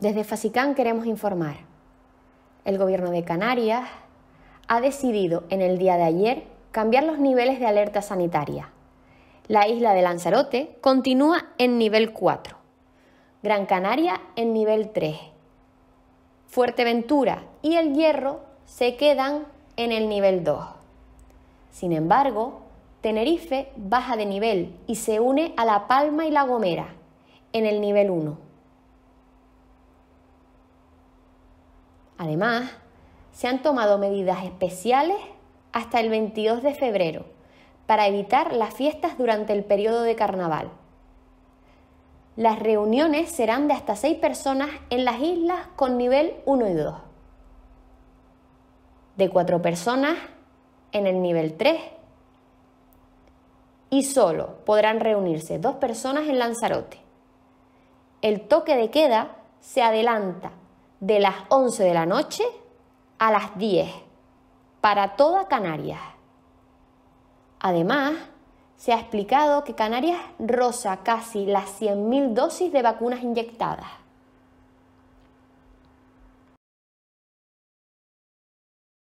Desde FASICAN queremos informar. El Gobierno de Canarias ha decidido en el día de ayer cambiar los niveles de alerta sanitaria. La isla de Lanzarote continúa en nivel 4, Gran Canaria en nivel 3, Fuerteventura y El Hierro se quedan en el nivel 2. Sin embargo, Tenerife baja de nivel y se une a La Palma y La Gomera en el nivel 1. Además, se han tomado medidas especiales hasta el 22 de febrero para evitar las fiestas durante el periodo de carnaval. Las reuniones serán de hasta seis personas en las islas con nivel 1 y 2, de cuatro personas en el nivel 3 y solo podrán reunirse dos personas en Lanzarote. El toque de queda se adelanta de las 11 de la noche a las 10 para toda Canarias. Además, se ha explicado que Canarias roza casi las 100.000 dosis de vacunas inyectadas.